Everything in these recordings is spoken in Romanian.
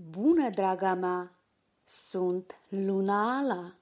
Bună, draga mea! Sunt Luna Ala!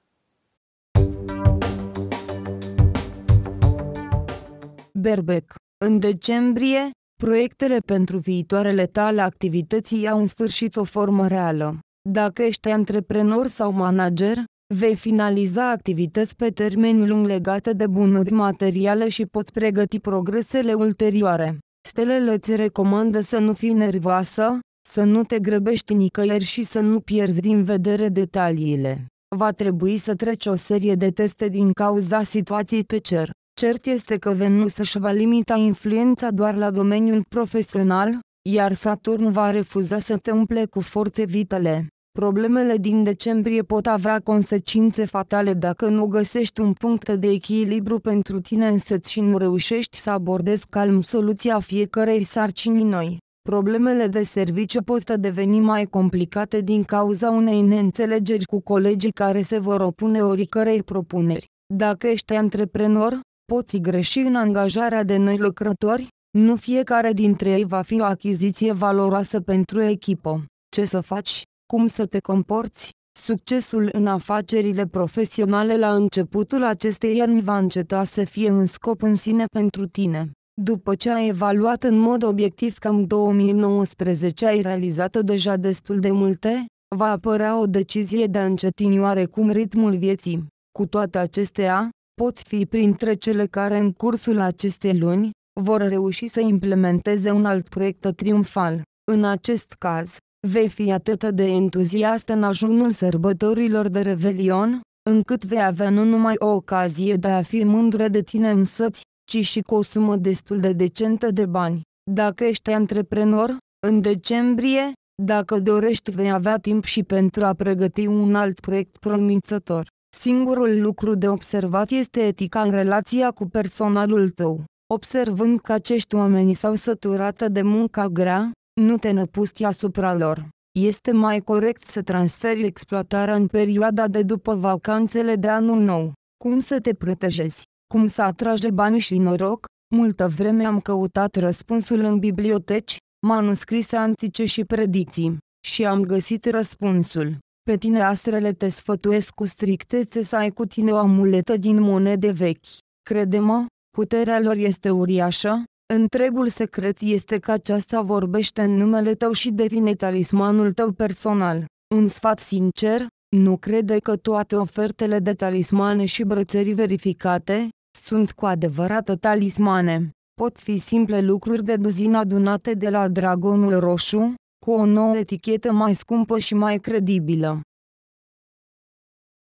Berbec. În decembrie, proiectele pentru viitoarele tale activități au în sfârșit o formă reală. Dacă ești antreprenor sau manager, vei finaliza activități pe termen lung legate de bunuri materiale și poți pregăti progresele ulterioare. Stelele îți recomandă să nu fii nervoasă, să nu te grăbești nicăieri și să nu pierzi din vedere detaliile. Va trebui să treci o serie de teste din cauza situației pe cer. Cert este că Venus își va limita influența doar la domeniul profesional, iar Saturn va refuza să te umple cu forțe vitale. Problemele din decembrie pot avea consecințe fatale dacă nu găsești un punct de echilibru pentru tine însăți și nu reușești să abordezi calm soluția fiecarei sarcini noi problemele de serviciu pot deveni mai complicate din cauza unei neînțelegeri cu colegii care se vor opune oricărei propuneri. Dacă ești antreprenor, poți greși în angajarea de noi lucrători, nu fiecare dintre ei va fi o achiziție valoroasă pentru echipă. Ce să faci? Cum să te comporți? Succesul în afacerile profesionale la începutul acestei ani va înceta să fie un scop în sine pentru tine. După ce a evaluat în mod obiectiv cam 2019 ai realizat deja destul de multe, va apărea o decizie de a încetini oarecum ritmul vieții. Cu toate acestea, poți fi printre cele care în cursul acestei luni, vor reuși să implementeze un alt proiect triumfal. În acest caz, vei fi atât de entuziast în ajunul sărbătorilor de Revelion, încât vei avea nu numai o ocazie de a fi mândră de tine însăți, ci și cu o sumă destul de decentă de bani. Dacă ești antreprenor, în decembrie, dacă dorești vei avea timp și pentru a pregăti un alt proiect promițător. Singurul lucru de observat este etica în relația cu personalul tău. Observând că acești oameni s-au săturat de munca grea, nu te năpusti asupra lor. Este mai corect să transferi exploatarea în perioada de după vacanțele de anul nou. Cum să te protejezi? Cum să atrage bani și noroc? Multă vreme am căutat răspunsul în biblioteci, manuscrise antice și predicții, și am găsit răspunsul. Pe tine astrele te sfătuiesc cu strictețe să ai cu tine o amuletă din monede vechi. Crede-mă, puterea lor este uriașă, întregul secret este că aceasta vorbește în numele tău și devine talismanul tău personal. Un sfat sincer, nu crede că toate ofertele de talismane și brățării verificate, sunt cu adevărat talismane. Pot fi simple lucruri de duzină adunate de la Dragonul Roșu, cu o nouă etichetă mai scumpă și mai credibilă.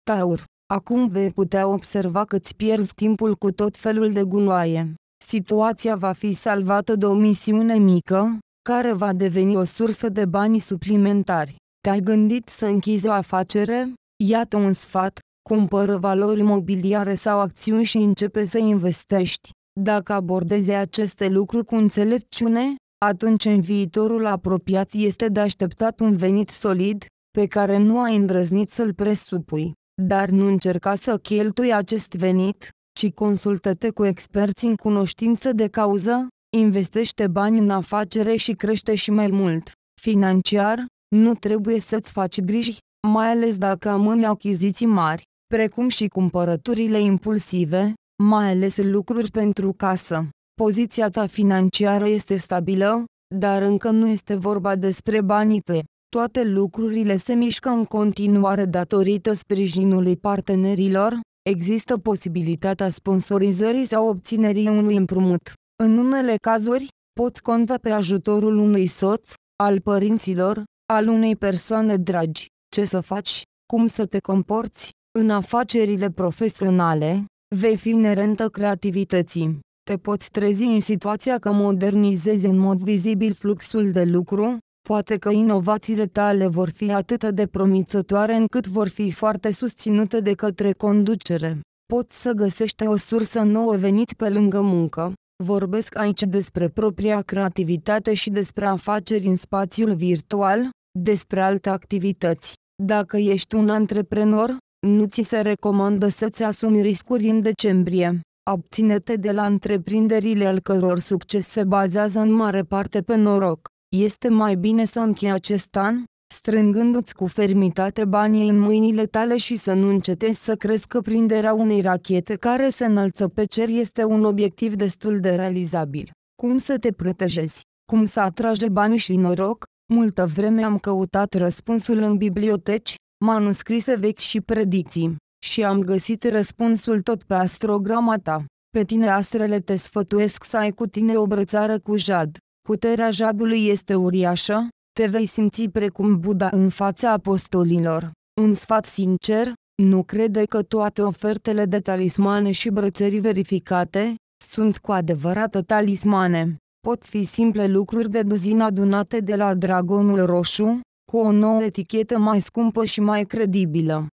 Taur, acum vei putea observa că îți pierzi timpul cu tot felul de gunoaie. Situația va fi salvată de o misiune mică, care va deveni o sursă de bani suplimentari. Te-ai gândit să închizi o afacere? Iată un sfat, cumpără valori mobiliare sau acțiuni și începe să investești. Dacă abordezi aceste lucruri cu înțelepciune, atunci în viitorul apropiat este de așteptat un venit solid, pe care nu ai îndrăznit să-l presupui. Dar nu încerca să cheltui acest venit, ci consultă-te cu experți în cunoștință de cauză, investește bani în afacere și crește și mai mult. Financiar, nu trebuie să-ți faci griji, mai ales dacă amâni achiziții mari precum și cumpărăturile impulsive, mai ales lucruri pentru casă. Poziția ta financiară este stabilă, dar încă nu este vorba despre banii tăi. Toate lucrurile se mișcă în continuare datorită sprijinului partenerilor, există posibilitatea sponsorizării sau obținerii unui împrumut. În unele cazuri, poți conta pe ajutorul unui soț, al părinților, al unei persoane dragi. Ce să faci? Cum să te comporți? În afacerile profesionale, vei fi inerentă creativității. Te poți trezi în situația că modernizezi în mod vizibil fluxul de lucru, poate că inovațiile tale vor fi atât de promițătoare încât vor fi foarte susținute de către conducere. Poți să găsești o sursă nouă venit pe lângă muncă. Vorbesc aici despre propria creativitate și despre afaceri în spațiul virtual, despre alte activități. Dacă ești un antreprenor, nu ți se recomandă să-ți asumi riscuri în decembrie. Abține-te de la întreprinderile al căror succes se bazează în mare parte pe noroc. Este mai bine să închei acest an, strângându-ți cu fermitate banii în mâinile tale și să nu încetezi să crezi că prinderea unei rachete care se înalță pe cer este un obiectiv destul de realizabil. Cum să te protejezi? Cum să atragi bani și noroc? Multă vreme am căutat răspunsul în biblioteci, manuscrise vechi și predicții, și am găsit răspunsul tot pe astrograma ta. Pe tine astrele te sfătuiesc să ai cu tine o brățară cu jad. Puterea jadului este uriașă, te vei simți precum Buddha în fața apostolilor. Un sfat sincer, nu crede că toate ofertele de talismane și brățări verificate, sunt cu adevărat talismane. Pot fi simple lucruri de duzină adunate de la dragonul roșu, cu o nouă etichetă mai scumpă și mai credibilă.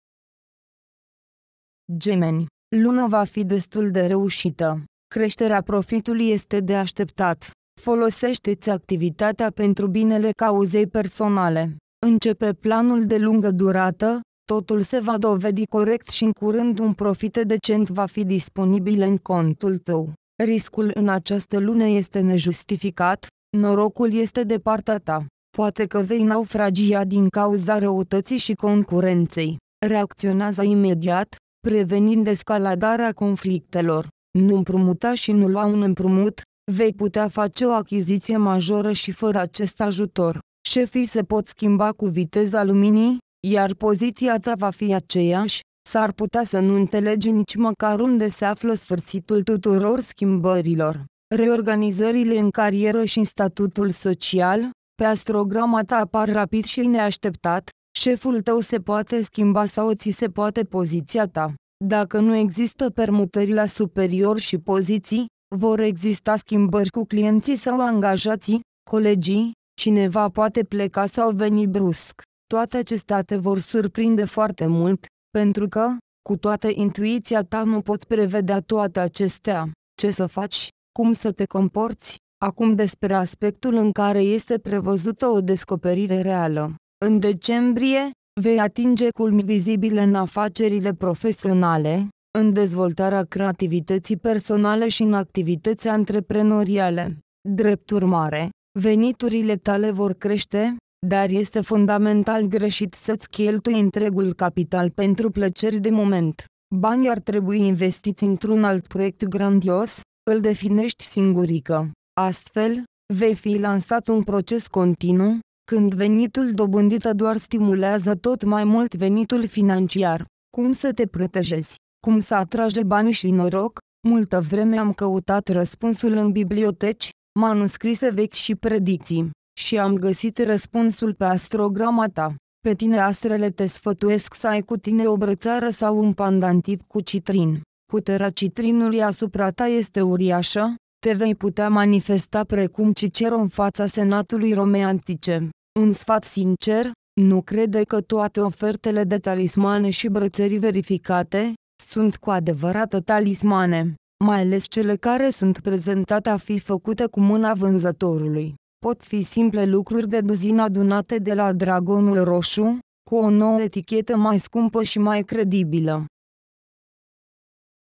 Gemeni, luna va fi destul de reușită. Creșterea profitului este de așteptat. Folosește-ți activitatea pentru binele cauzei personale. Începe planul de lungă durată, totul se va dovedi corect și în curând un profit decent va fi disponibil în contul tău. Riscul în această lună este nejustificat, norocul este de partea ta poate că vei naufragia din cauza răutății și concurenței. Reacționează imediat, prevenind escaladarea conflictelor. Nu împrumuta și nu lua un împrumut, vei putea face o achiziție majoră și fără acest ajutor. Șefii se pot schimba cu viteza luminii, iar poziția ta va fi aceeași, s-ar putea să nu înțelegi nici măcar unde se află sfârșitul tuturor schimbărilor. Reorganizările în carieră și în statutul social, pe astrograma ta apar rapid și neașteptat, șeful tău se poate schimba sau ți se poate poziția ta. Dacă nu există permutări la superior și poziții, vor exista schimbări cu clienții sau angajații, colegii, cineva poate pleca sau veni brusc. Toate acestea te vor surprinde foarte mult, pentru că, cu toată intuiția ta nu poți prevedea toate acestea. Ce să faci, cum să te comporți, Acum despre aspectul în care este prevăzută o descoperire reală. În decembrie, vei atinge culmi vizibile în afacerile profesionale, în dezvoltarea creativității personale și în activități antreprenoriale. Drept urmare, veniturile tale vor crește, dar este fundamental greșit să-ți cheltui întregul capital pentru plăceri de moment. Banii ar trebui investiți într-un alt proiect grandios, îl definești singurică. Astfel, vei fi lansat un proces continuu, când venitul dobândită doar stimulează tot mai mult venitul financiar. Cum să te protejezi? Cum să atrage bani și noroc? Multă vreme am căutat răspunsul în biblioteci, manuscrise vechi și predicții, și am găsit răspunsul pe astrograma ta. Pe tine astrele te sfătuiesc să ai cu tine o brățară sau un pandantiv cu citrin. Puterea citrinului asupra ta este uriașă, te vei putea manifesta precum Cicero în fața Senatului Romei Antice. Un sfat sincer, nu crede că toate ofertele de talismane și brățării verificate, sunt cu adevărat talismane, mai ales cele care sunt prezentate a fi făcute cu mâna vânzătorului. Pot fi simple lucruri de duzină adunate de la Dragonul Roșu, cu o nouă etichetă mai scumpă și mai credibilă.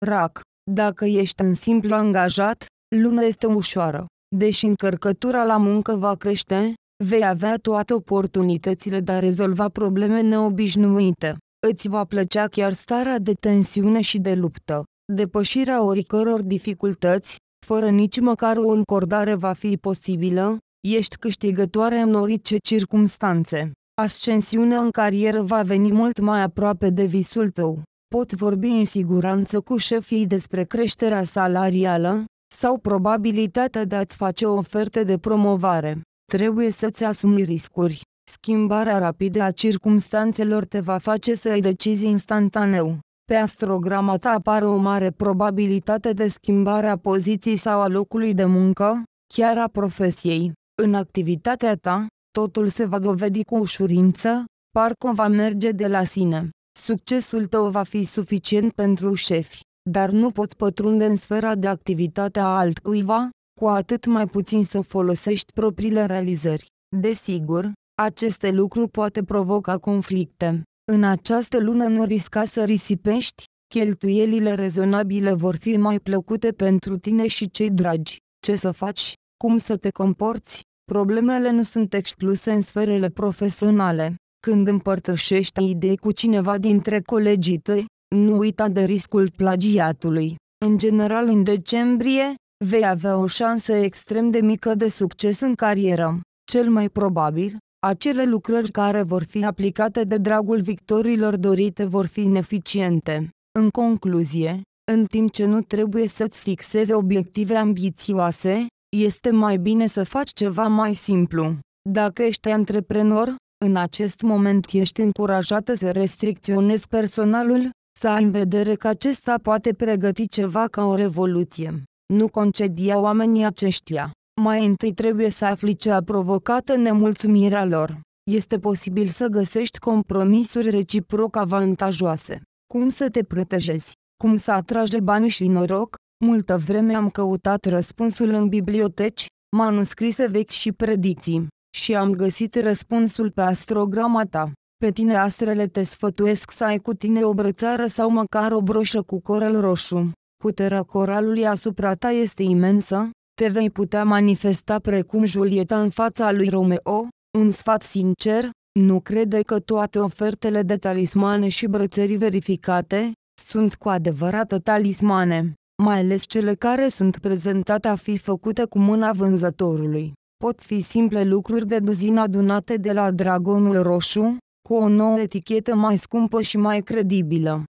RAC Dacă ești un simplu angajat, Luna este ușoară. Deși încărcătura la muncă va crește, vei avea toate oportunitățile de a rezolva probleme neobișnuite. Îți va plăcea chiar starea de tensiune și de luptă. Depășirea oricăror dificultăți, fără nici măcar o încordare va fi posibilă, ești câștigătoare în orice circumstanțe. Ascensiunea în carieră va veni mult mai aproape de visul tău. Poți vorbi în siguranță cu șefii despre creșterea salarială, sau probabilitatea de a-ți face oferte de promovare. Trebuie să-ți asumi riscuri. Schimbarea rapidă a circumstanțelor te va face să ai decizi instantaneu. Pe astrograma ta apare o mare probabilitate de schimbare a poziției sau a locului de muncă, chiar a profesiei. În activitatea ta, totul se va dovedi cu ușurință, parcă va merge de la sine. Succesul tău va fi suficient pentru șefi dar nu poți pătrunde în sfera de activitate a altcuiva, cu atât mai puțin să folosești propriile realizări. Desigur, aceste lucruri poate provoca conflicte. În această lună nu risca să risipești, cheltuielile rezonabile vor fi mai plăcute pentru tine și cei dragi. Ce să faci? Cum să te comporți? Problemele nu sunt excluse în sferele profesionale. Când împărtășești idei cu cineva dintre colegii tăi, nu uita de riscul plagiatului. În general în decembrie, vei avea o șansă extrem de mică de succes în carieră. Cel mai probabil, acele lucrări care vor fi aplicate de dragul victorilor dorite vor fi ineficiente. În concluzie, în timp ce nu trebuie să-ți fixeze obiective ambițioase, este mai bine să faci ceva mai simplu. Dacă ești antreprenor, în acest moment ești încurajată să restricționezi personalul, să ai în vedere că acesta poate pregăti ceva ca o revoluție. Nu concedia oamenii aceștia. Mai întâi trebuie să afli ce a provocat nemulțumirea lor. Este posibil să găsești compromisuri reciproc avantajoase. Cum să te protejezi? Cum să atrage bani și noroc? Multă vreme am căutat răspunsul în biblioteci, manuscrise vechi și predicții, și am găsit răspunsul pe astrograma ta. Pe tine astrele te sfătuiesc să ai cu tine o brățară sau măcar o broșă cu corel roșu. Puterea coralului asupra ta este imensă, te vei putea manifesta precum Julieta în fața lui Romeo, un sfat sincer, nu crede că toate ofertele de talismane și brățării verificate, sunt cu adevărat talismane, mai ales cele care sunt prezentate a fi făcute cu mâna vânzătorului. Pot fi simple lucruri de duzină adunate de la dragonul roșu, cu o nouă etichetă mai scumpă și mai credibilă.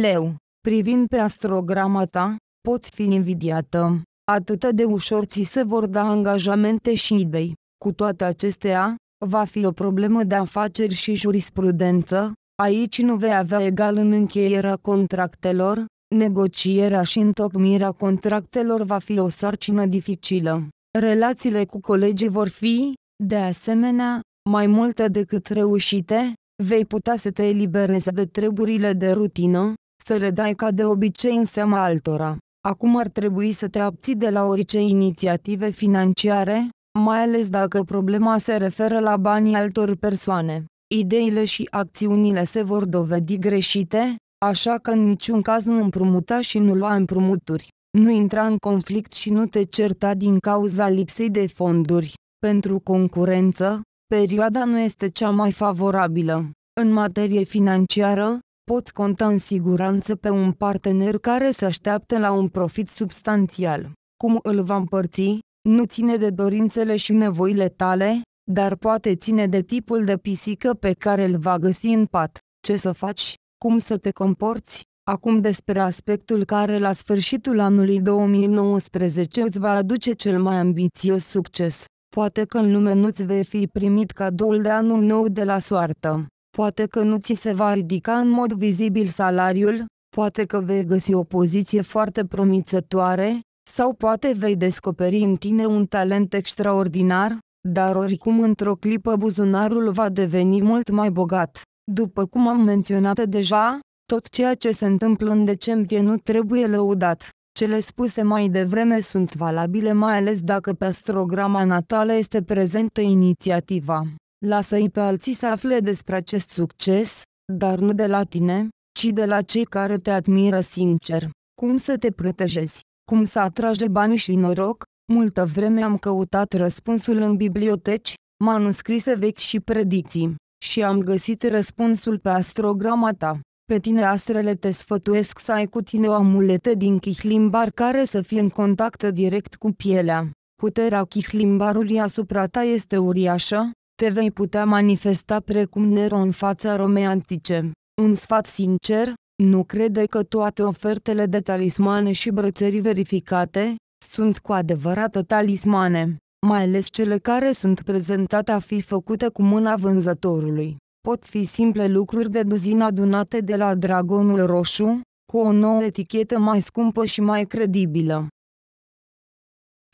Leu, privind pe astrograma ta, poți fi invidiată. Atât de ușor ți se vor da angajamente și idei. Cu toate acestea, va fi o problemă de afaceri și jurisprudență, aici nu vei avea egal în încheierea contractelor, negocierea și întocmirea contractelor va fi o sarcină dificilă. Relațiile cu colegii vor fi, de asemenea, mai multe decât reușite, vei putea să te eliberezi de treburile de rutină, să le dai ca de obicei în seama altora. Acum ar trebui să te abții de la orice inițiative financiare, mai ales dacă problema se referă la banii altor persoane. Ideile și acțiunile se vor dovedi greșite, așa că în niciun caz nu împrumuta și nu lua împrumuturi. Nu intra în conflict și nu te certa din cauza lipsei de fonduri. Pentru concurență, Perioada nu este cea mai favorabilă. În materie financiară, poți conta în siguranță pe un partener care se așteaptă la un profit substanțial. Cum îl va împărți, nu ține de dorințele și nevoile tale, dar poate ține de tipul de pisică pe care îl va găsi în pat. Ce să faci? Cum să te comporți? Acum despre aspectul care la sfârșitul anului 2019 îți va aduce cel mai ambițios succes. Poate că în lume nu-ți vei fi primit cadoul de anul nou de la soartă. Poate că nu ți se va ridica în mod vizibil salariul, poate că vei găsi o poziție foarte promițătoare, sau poate vei descoperi în tine un talent extraordinar, dar oricum într-o clipă buzunarul va deveni mult mai bogat. După cum am menționat deja, tot ceea ce se întâmplă în decembrie nu trebuie lăudat. Cele spuse mai devreme sunt valabile mai ales dacă pe astrograma natală este prezentă inițiativa. Lasă-i pe alții să afle despre acest succes, dar nu de la tine, ci de la cei care te admiră sincer. Cum să te protejezi? Cum să atrage bani și noroc? Multă vreme am căutat răspunsul în biblioteci, manuscrise vechi și predicții, și am găsit răspunsul pe astrograma ta. Pe tine astrele te sfătuiesc să ai cu tine o amuletă din chihlimbar care să fie în contact direct cu pielea. Puterea chihlimbarului asupra ta este uriașă, te vei putea manifesta precum Nero în fața Romei antice. Un sfat sincer, nu crede că toate ofertele de talismane și brățării verificate, sunt cu adevărat talismane, mai ales cele care sunt prezentate a fi făcute cu mâna vânzătorului pot fi simple lucruri de duzină adunate de la Dragonul Roșu, cu o nouă etichetă mai scumpă și mai credibilă.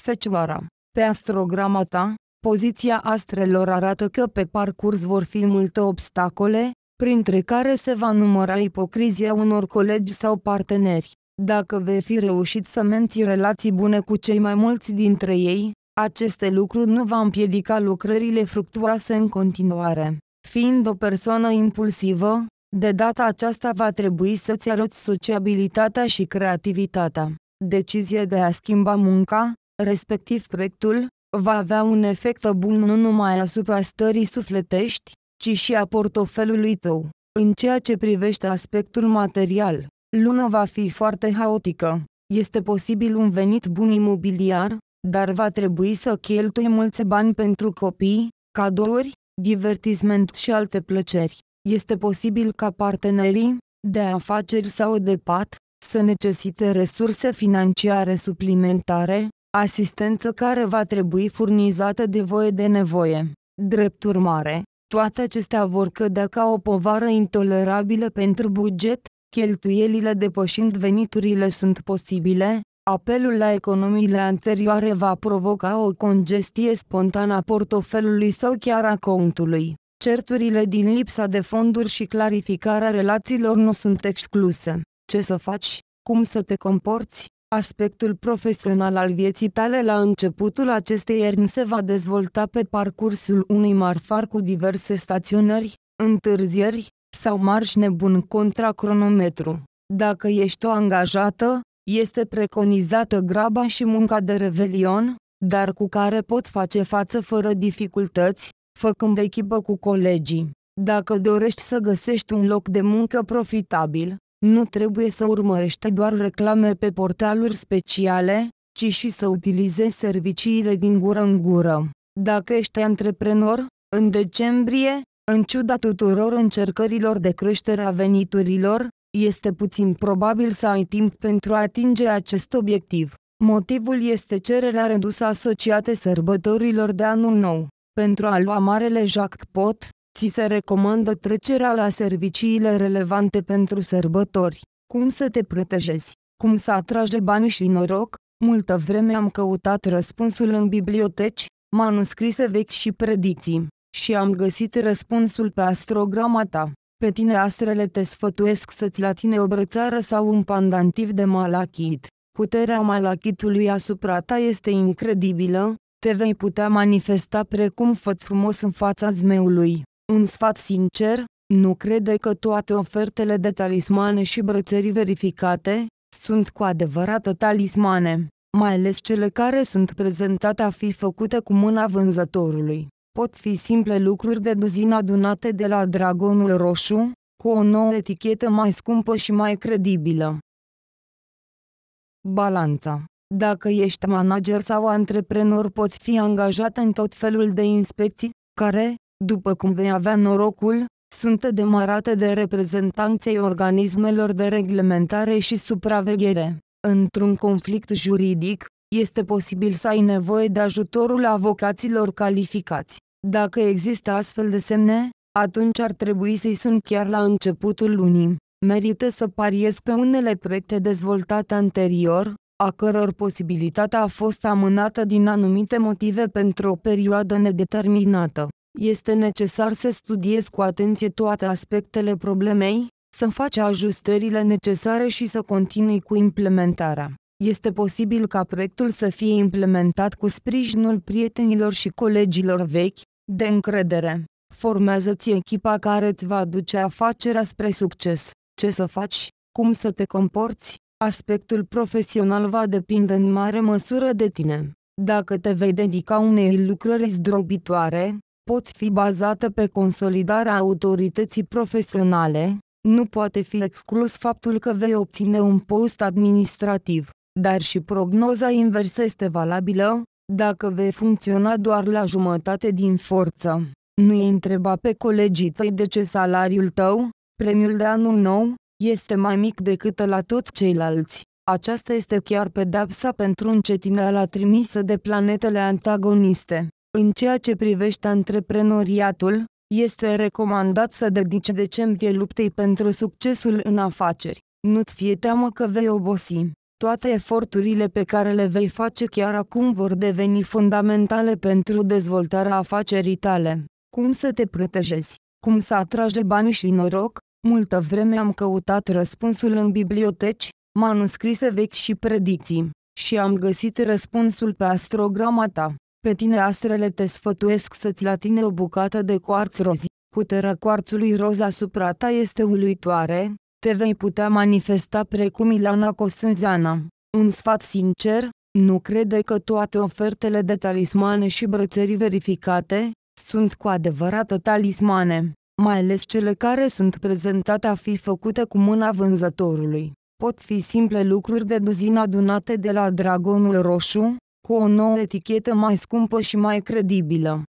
Fecioara, pe astrograma ta, poziția astrelor arată că pe parcurs vor fi multe obstacole, printre care se va număra ipocrizia unor colegi sau parteneri. Dacă vei fi reușit să menții relații bune cu cei mai mulți dintre ei, aceste lucruri nu va împiedica lucrările fructuoase în continuare. Fiind o persoană impulsivă, de data aceasta va trebui să-ți arăți sociabilitatea și creativitatea. Decizie de a schimba munca, respectiv proiectul, va avea un efect bun nu numai asupra stării sufletești, ci și a portofelului tău. În ceea ce privește aspectul material, luna va fi foarte haotică. Este posibil un venit bun imobiliar, dar va trebui să cheltui mulți bani pentru copii, cadouri, divertisment și alte plăceri. Este posibil ca partenerii de afaceri sau de pat să necesite resurse financiare suplimentare, asistență care va trebui furnizată de voie de nevoie. Drept urmare, toate acestea vor cădea ca o povară intolerabilă pentru buget, cheltuielile depășind veniturile sunt posibile, Apelul la economiile anterioare va provoca o congestie spontană a portofelului sau chiar a contului. Certurile din lipsa de fonduri și clarificarea relațiilor nu sunt excluse. Ce să faci? Cum să te comporți? Aspectul profesional al vieții tale la începutul acestei ierni se va dezvolta pe parcursul unui marfar cu diverse staționări, întârzieri sau marși nebun contra cronometru. Dacă ești o angajată, este preconizată graba și munca de revelion, dar cu care poți face față fără dificultăți, făcând echipă cu colegii. Dacă dorești să găsești un loc de muncă profitabil, nu trebuie să urmărești doar reclame pe portaluri speciale, ci și să utilizezi serviciile din gură în gură. Dacă ești antreprenor, în decembrie, în ciuda tuturor încercărilor de creștere a veniturilor, este puțin probabil să ai timp pentru a atinge acest obiectiv. Motivul este cererea redusă asociată sărbătorilor de anul nou. Pentru a lua marele jackpot, ți se recomandă trecerea la serviciile relevante pentru sărbători. Cum să te protejezi? Cum să atrage bani și noroc? Multă vreme am căutat răspunsul în biblioteci, manuscrise vechi și predicții, și am găsit răspunsul pe astrograma ta. Pe tine astrele te sfătuiesc să-ți tine o brățară sau un pandantiv de malachit. Puterea malachitului asupra ta este incredibilă, te vei putea manifesta precum făt frumos în fața zmeului. Un sfat sincer, nu crede că toate ofertele de talismane și brățării verificate, sunt cu adevărat talismane, mai ales cele care sunt prezentate a fi făcute cu mâna vânzătorului pot fi simple lucruri de duzină adunate de la Dragonul Roșu, cu o nouă etichetă mai scumpă și mai credibilă. Balanța dacă ești manager sau antreprenor poți fi angajat în tot felul de inspecții, care, după cum vei avea norocul, sunt demarate de reprezentanței organismelor de reglementare și supraveghere. Într-un conflict juridic, este posibil să ai nevoie de ajutorul avocaților calificați. Dacă există astfel de semne, atunci ar trebui să-i sun chiar la începutul lunii. Merită să pariez pe unele proiecte dezvoltate anterior, a căror posibilitate a fost amânată din anumite motive pentru o perioadă nedeterminată. Este necesar să studiez cu atenție toate aspectele problemei, să faci ajustările necesare și să continui cu implementarea. Este posibil ca proiectul să fie implementat cu sprijinul prietenilor și colegilor vechi, de încredere. Formează-ți echipa care îți va duce afacerea spre succes. Ce să faci, cum să te comporți, aspectul profesional va depinde în mare măsură de tine. Dacă te vei dedica unei lucrări zdrobitoare, poți fi bazată pe consolidarea autorității profesionale, nu poate fi exclus faptul că vei obține un post administrativ, dar și prognoza inversă este valabilă, dacă vei funcționa doar la jumătate din forță, nu-i întreba pe colegii tăi de ce salariul tău, premiul de anul nou, este mai mic decât la toți ceilalți. Aceasta este chiar pedapsa pentru la trimisă de planetele antagoniste. În ceea ce privește antreprenoriatul, este recomandat să dedici decembrie luptei pentru succesul în afaceri. Nu-ți fie teamă că vei obosi. Toate eforturile pe care le vei face chiar acum vor deveni fundamentale pentru dezvoltarea afacerii tale. Cum să te protejezi? Cum să atragi bani și noroc? Multă vreme am căutat răspunsul în biblioteci, manuscrise vechi și predicții, și am găsit răspunsul pe astrograma ta. Pe tine astrele te sfătuiesc să-ți tine o bucată de coarț roz. Puterea coarțului roz asupra ta este uluitoare, te vei putea manifesta precum Ilana Cosânzeana. Un sfat sincer, nu crede că toate ofertele de talismane și brățării verificate, sunt cu adevărat talismane, mai ales cele care sunt prezentate a fi făcute cu mâna vânzătorului. Pot fi simple lucruri de duzină adunate de la Dragonul Roșu, cu o nouă etichetă mai scumpă și mai credibilă.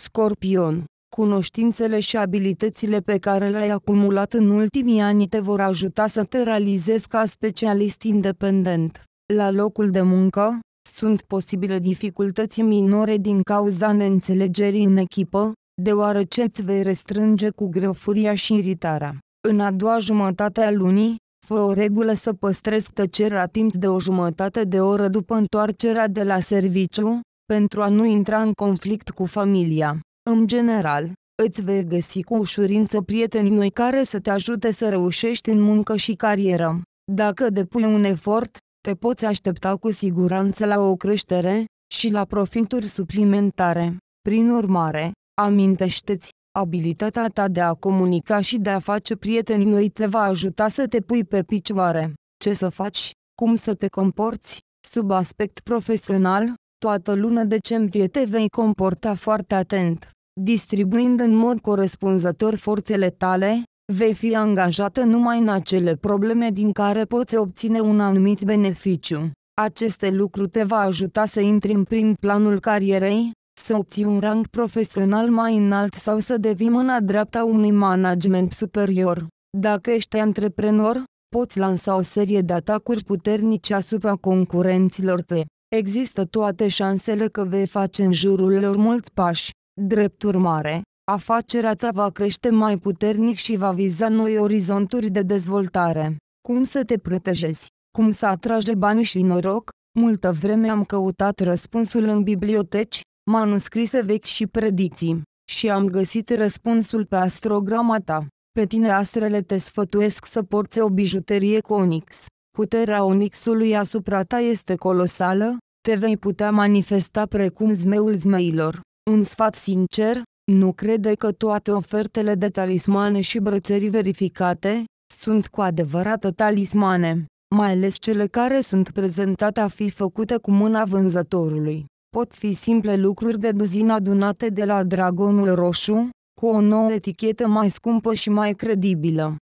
Scorpion Cunoștințele și abilitățile pe care le-ai acumulat în ultimii ani te vor ajuta să te realizezi ca specialist independent. La locul de muncă, sunt posibile dificultăți minore din cauza neînțelegerii în echipă, deoarece îți vei restrânge cu greu furia și iritarea. În a doua jumătate a lunii, fă o regulă să păstrezi tăcerea timp de o jumătate de oră după întoarcerea de la serviciu, pentru a nu intra în conflict cu familia. În general, îți vei găsi cu ușurință prieteni noi care să te ajute să reușești în muncă și carieră. Dacă depui un efort, te poți aștepta cu siguranță la o creștere și la profituri suplimentare. Prin urmare, amintește-ți, abilitatea ta de a comunica și de a face prieteni noi te va ajuta să te pui pe picioare. Ce să faci, cum să te comporți, sub aspect profesional, toată luna decembrie te vei comporta foarte atent distribuind în mod corespunzător forțele tale, vei fi angajată numai în acele probleme din care poți obține un anumit beneficiu. Aceste lucru te va ajuta să intri în prim planul carierei, să obții un rang profesional mai înalt sau să devii mâna dreapta unui management superior. Dacă ești antreprenor, poți lansa o serie de atacuri puternice asupra concurenților tăi. Există toate șansele că vei face în jurul lor mulți pași. Drept urmare, afacerea ta va crește mai puternic și va viza noi orizonturi de dezvoltare. Cum să te protejezi? Cum să atragi bani și noroc? Multă vreme am căutat răspunsul în biblioteci, manuscrise vechi și predicții, și am găsit răspunsul pe astrograma ta. Pe tine astrele te sfătuiesc să porți o bijuterie cu onix. Puterea onixului asupra ta este colosală, te vei putea manifesta precum zmeul zmeilor. Un sfat sincer, nu crede că toate ofertele de talismane și brățării verificate sunt cu adevărat talismane, mai ales cele care sunt prezentate a fi făcute cu mâna vânzătorului. Pot fi simple lucruri de duzină adunate de la Dragonul Roșu, cu o nouă etichetă mai scumpă și mai credibilă.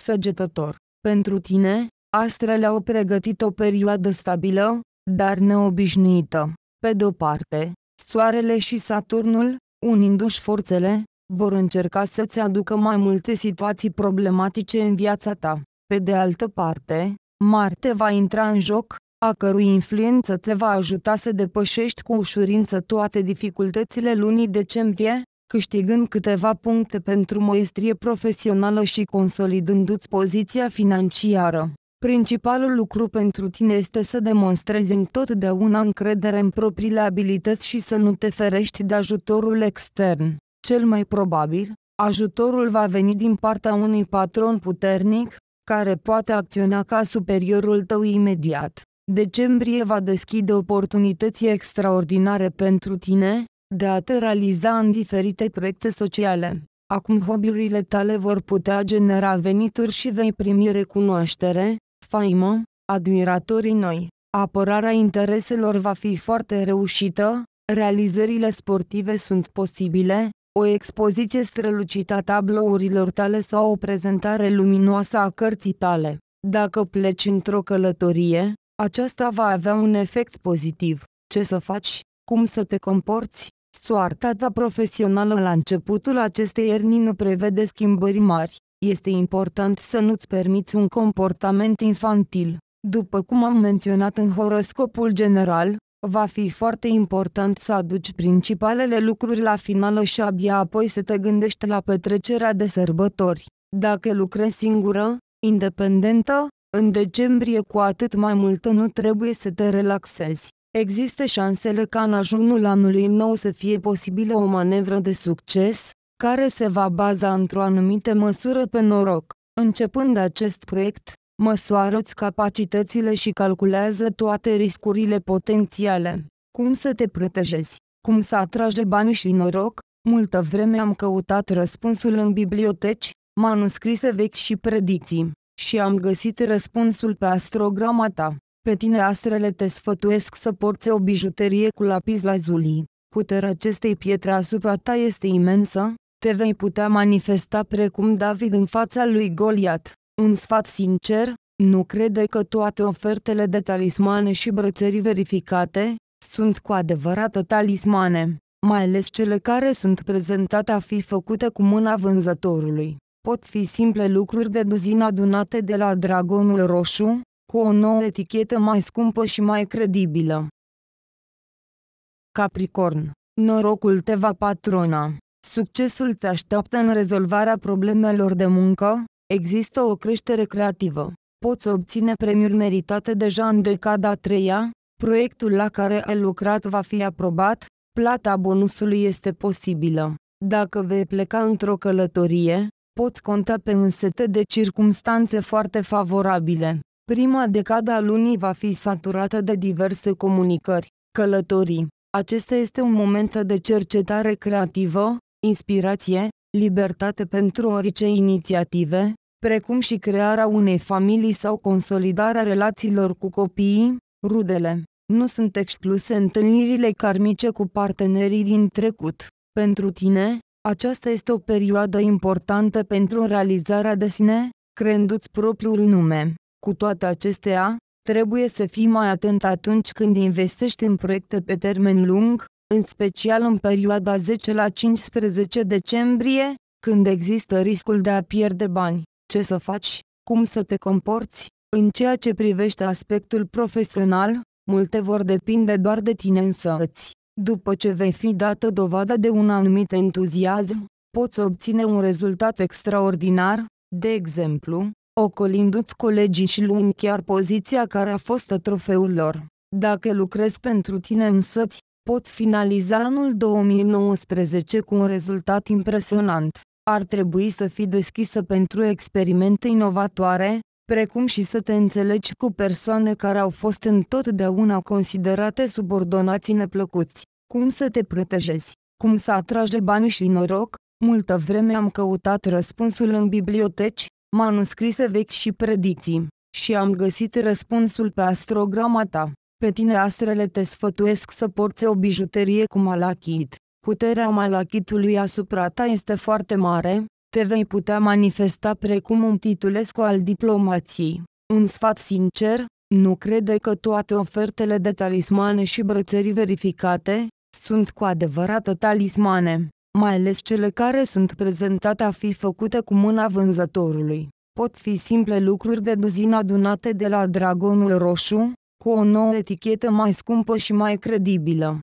Săgetător. Pentru tine, astrele au pregătit o perioadă stabilă, dar neobișnuită. Pe de-o parte, Soarele și Saturnul, unindu-și forțele, vor încerca să-ți aducă mai multe situații problematice în viața ta. Pe de altă parte, Marte va intra în joc, a cărui influență te va ajuta să depășești cu ușurință toate dificultățile lunii decembrie, câștigând câteva puncte pentru măestrie profesională și consolidându-ți poziția financiară. Principalul lucru pentru tine este să demonstrezi întotdeauna încredere în propriile abilități și să nu te ferești de ajutorul extern. Cel mai probabil, ajutorul va veni din partea unui patron puternic, care poate acționa ca superiorul tău imediat. Decembrie va deschide oportunități extraordinare pentru tine, de a te realiza în diferite proiecte sociale. Acum hobby-urile tale vor putea genera venituri și vei primi recunoaștere, faimă, admiratorii noi. Apărarea intereselor va fi foarte reușită, realizările sportive sunt posibile, o expoziție strălucită a tablourilor tale sau o prezentare luminoasă a cărții tale. Dacă pleci într-o călătorie, aceasta va avea un efect pozitiv. Ce să faci? Cum să te comporți? Soarta ta profesională la începutul acestei ierni nu prevede schimbări mari. Este important să nu-ți permiți un comportament infantil. După cum am menționat în horoscopul general, va fi foarte important să aduci principalele lucruri la finală și abia apoi să te gândești la petrecerea de sărbători. Dacă lucrezi singură, independentă, în decembrie cu atât mai mult nu trebuie să te relaxezi. Există șansele ca în ajunul anului nou să fie posibilă o manevră de succes, care se va baza într-o anumită măsură pe noroc. Începând acest proiect, măsoară-ți capacitățile și calculează toate riscurile potențiale. Cum să te protejezi? Cum să atrage bani și noroc? Multă vreme am căutat răspunsul în biblioteci, manuscrise vechi și predicții, și am găsit răspunsul pe astrograma ta. Pe tine astrele te sfătuiesc să porți o bijuterie cu lapis lazuli. Puterea acestei pietre asupra ta este imensă, te vei putea manifesta precum David în fața lui Goliat. Un sfat sincer, nu crede că toate ofertele de talismane și brățării verificate sunt cu adevărat talismane, mai ales cele care sunt prezentate a fi făcute cu mâna vânzătorului. Pot fi simple lucruri de duzină adunate de la Dragonul Roșu, cu o nouă etichetă mai scumpă și mai credibilă. Capricorn, norocul te va patrona. Succesul te așteaptă în rezolvarea problemelor de muncă, există o creștere creativă. Poți obține premiuri meritate deja în decada a treia, proiectul la care ai lucrat va fi aprobat, plata bonusului este posibilă. Dacă vei pleca într-o călătorie, poți conta pe un set de circumstanțe foarte favorabile. Prima decada a lunii va fi saturată de diverse comunicări, călătorii. Acesta este un moment de cercetare creativă, inspirație, libertate pentru orice inițiative, precum și crearea unei familii sau consolidarea relațiilor cu copiii, rudele. Nu sunt excluse întâlnirile karmice cu partenerii din trecut. Pentru tine, aceasta este o perioadă importantă pentru realizarea de sine, creându-ți propriul nume. Cu toate acestea, trebuie să fii mai atent atunci când investești în proiecte pe termen lung, în special în perioada 10 la 15 decembrie, când există riscul de a pierde bani. Ce să faci? Cum să te comporți? În ceea ce privește aspectul profesional, multe vor depinde doar de tine însăți. După ce vei fi dată dovadă de un anumit entuziasm, poți obține un rezultat extraordinar, de exemplu, ocolindu-ți colegii și luând chiar poziția care a fost trofeul lor. Dacă lucrezi pentru tine însăți, pot finaliza anul 2019 cu un rezultat impresionant. Ar trebui să fii deschisă pentru experimente inovatoare, precum și să te înțelegi cu persoane care au fost întotdeauna considerate subordonații neplăcuți. Cum să te protejezi? Cum să atrage bani și noroc? Multă vreme am căutat răspunsul în biblioteci, manuscrise vechi și predicții, și am găsit răspunsul pe astrograma ta. Pe tine astrele te sfătuiesc să porți o bijuterie cu malachit. Puterea malachitului asupra ta este foarte mare, te vei putea manifesta precum un titulescu al diplomației. Un sfat sincer, nu crede că toate ofertele de talismane și brățării verificate, sunt cu adevărat talismane, mai ales cele care sunt prezentate a fi făcute cu mâna vânzătorului. Pot fi simple lucruri de duzină adunate de la dragonul roșu, cu o nouă etichetă mai scumpă și mai credibilă.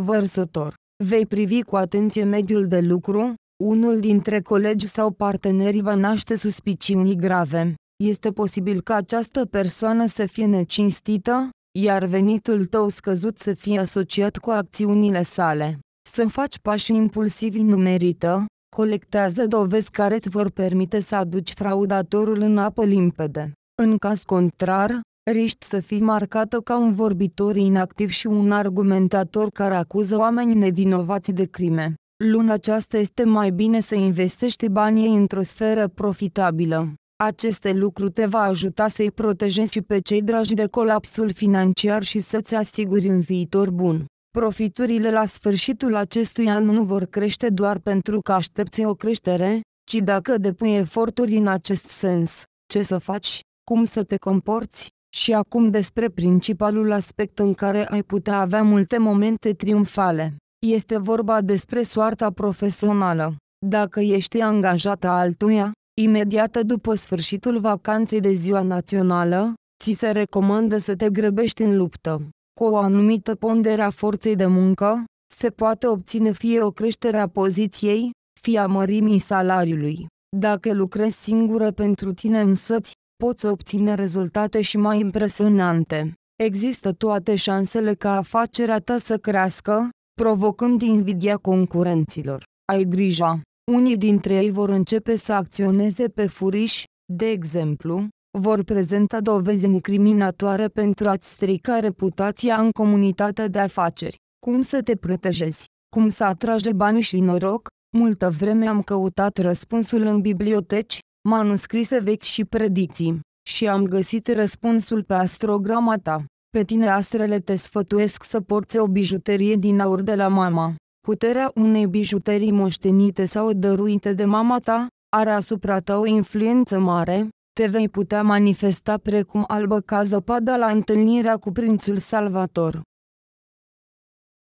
Vărsător. Vei privi cu atenție mediul de lucru, unul dintre colegi sau partenerii va naște suspiciuni grave. Este posibil ca această persoană să fie necinstită, iar venitul tău scăzut să fie asociat cu acțiunile sale. Să faci pași impulsivi numerită, colectează dovezi care îți vor permite să aduci fraudatorul în apă limpede. În caz contrar, riști să fii marcată ca un vorbitor inactiv și un argumentator care acuză oameni nevinovați de crime. Luna aceasta este mai bine să investești banii într-o sferă profitabilă. Aceste lucruri te va ajuta să-i protejezi și pe cei dragi de colapsul financiar și să-ți asiguri un viitor bun. Profiturile la sfârșitul acestui an nu vor crește doar pentru că aștepți o creștere, ci dacă depui eforturi în acest sens. Ce să faci? cum să te comporți, și acum despre principalul aspect în care ai putea avea multe momente triumfale. Este vorba despre soarta profesională. Dacă ești angajată altuia, imediat după sfârșitul vacanței de ziua națională, ți se recomandă să te grăbești în luptă. Cu o anumită pondere a forței de muncă, se poate obține fie o creștere a poziției, fie a mărimii salariului. Dacă lucrezi singură pentru tine însăți, poți obține rezultate și mai impresionante. Există toate șansele ca afacerea ta să crească, provocând invidia concurenților. Ai grijă. Unii dintre ei vor începe să acționeze pe furiș, de exemplu, vor prezenta dovezi incriminatoare pentru a-ți strica reputația în comunitatea de afaceri. Cum să te protejezi? Cum să atragi bani și noroc? Multă vreme am căutat răspunsul în biblioteci, manuscrise vechi și predicții, și am găsit răspunsul pe astrograma ta. Pe tine astrele te sfătuiesc să porți o bijuterie din aur de la mama. Puterea unei bijuterii moștenite sau dăruite de mama ta are asupra ta o influență mare, te vei putea manifesta precum albă ca zăpada la întâlnirea cu prințul salvator.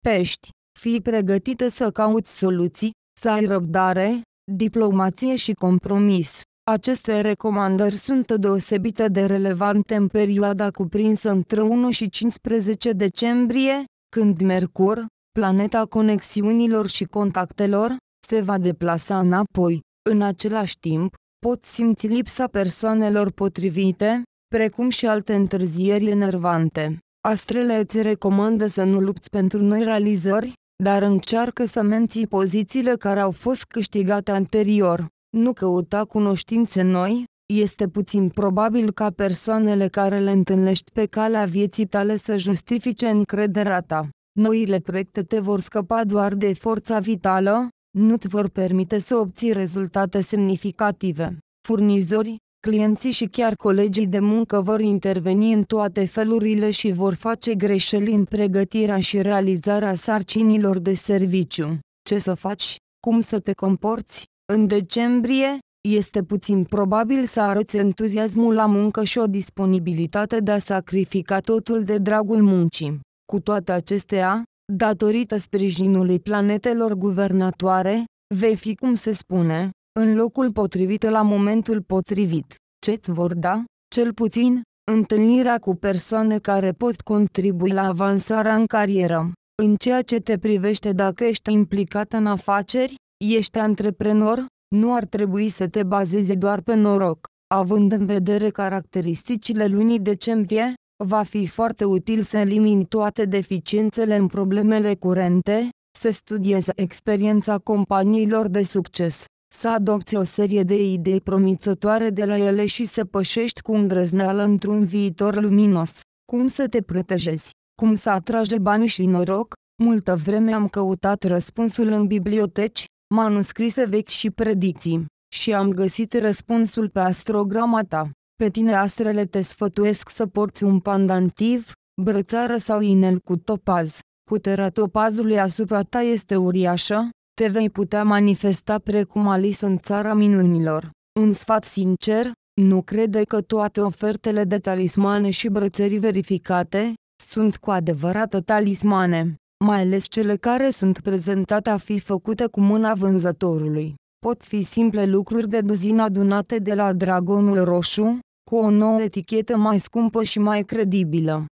Pești, fii pregătită să cauți soluții, să ai răbdare, diplomație și compromis. Aceste recomandări sunt deosebite de relevante în perioada cuprinsă între 1 și 15 decembrie, când Mercur, planeta conexiunilor și contactelor, se va deplasa înapoi. În același timp, pot simți lipsa persoanelor potrivite, precum și alte întârzieri enervante. Astrele îți recomandă să nu lupți pentru noi realizări, dar încearcă să menții pozițiile care au fost câștigate anterior nu căuta cunoștințe noi, este puțin probabil ca persoanele care le întâlnești pe calea vieții tale să justifice încrederea ta. Noile proiecte te vor scăpa doar de forța vitală, nu-ți vor permite să obții rezultate semnificative. Furnizori, clienții și chiar colegii de muncă vor interveni în toate felurile și vor face greșeli în pregătirea și realizarea sarcinilor de serviciu. Ce să faci? Cum să te comporți? În decembrie, este puțin probabil să arăți entuziasmul la muncă și o disponibilitate de a sacrifica totul de dragul muncii. Cu toate acestea, datorită sprijinului planetelor guvernatoare, vei fi cum se spune, în locul potrivit la momentul potrivit. Ce-ți vor da, cel puțin, întâlnirea cu persoane care pot contribui la avansarea în carieră. În ceea ce te privește dacă ești implicat în afaceri, ești antreprenor, nu ar trebui să te bazezi doar pe noroc. Având în vedere caracteristicile lunii decembrie, va fi foarte util să elimini toate deficiențele în problemele curente, să studiezi experiența companiilor de succes, să adopți o serie de idei promițătoare de la ele și să pășești cu îndrăzneală într-un viitor luminos. Cum să te protejezi? Cum să atragi bani și noroc? Multă vreme am căutat răspunsul în biblioteci, manuscrise vechi și predicții, și am găsit răspunsul pe astrograma ta. Pe tine astrele te sfătuiesc să porți un pandantiv, brățară sau inel cu topaz. Puterea topazului asupra ta este uriașă, te vei putea manifesta precum Alice în țara minunilor. Un sfat sincer, nu crede că toate ofertele de talismane și brățări verificate, sunt cu adevărat talismane mai ales cele care sunt prezentate a fi făcute cu mâna vânzătorului. Pot fi simple lucruri de duzină adunate de la Dragonul Roșu, cu o nouă etichetă mai scumpă și mai credibilă.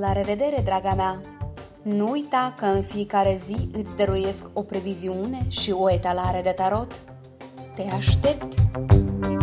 La revedere, draga mea! Nu uita că în fiecare zi îți dăruiesc o previziune și o etalare de tarot. Te aștept!